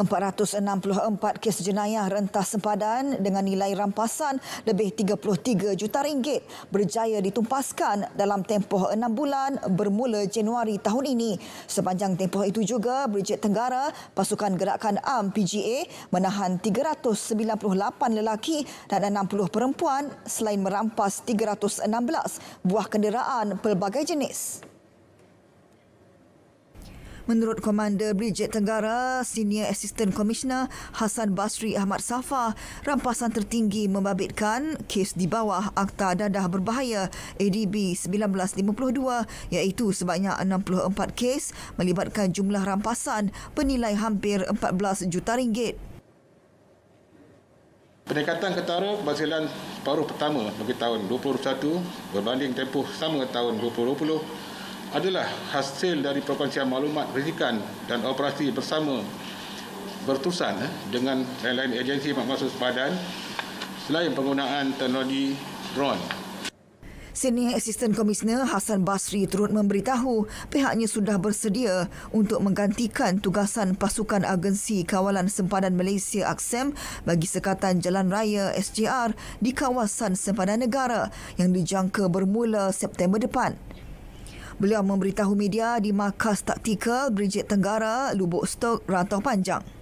464 kes jenayah rentas sempadan dengan nilai rampasan lebih 33 juta ringgit berjaya ditumpaskan dalam tempoh 6 bulan bermula Januari tahun ini. Sepanjang tempoh itu juga, Brigit Tenggara, pasukan gerakan AM PGA menahan 398 lelaki dan 60 perempuan selain merampas 316 buah kenderaan pelbagai jenis. Menurut Komander Brigjen Tenggara Senior Assistant Commissioner Hasan Basri Ahmad Safa, rampasan tertinggi membabitkan kes di bawah Akta Dadah Berbahaya ADB 1952 iaitu sebanyak 64 kes melibatkan jumlah rampasan bernilai hampir 14 juta ringgit. Pendekatan ketara penghasilan paruh pertama bagi tahun 2021 berbanding tempoh sama tahun 2020 adalah hasil dari perkongsian maklumat risikan dan operasi bersama bertusan eh, dengan lain-lain agensi maklumat sepadan selain penggunaan teknologi drone. Senior Assistant Commissioner Hassan Basri turut memberitahu pihaknya sudah bersedia untuk menggantikan tugasan Pasukan Agensi Kawalan Sempadan Malaysia Aksem bagi Sekatan Jalan Raya SJR di kawasan Sempadan Negara yang dijangka bermula September depan. Beliau memberitahu media di markas taktikal Brigit Tenggara, Lubuk Stok, Rantau Panjang.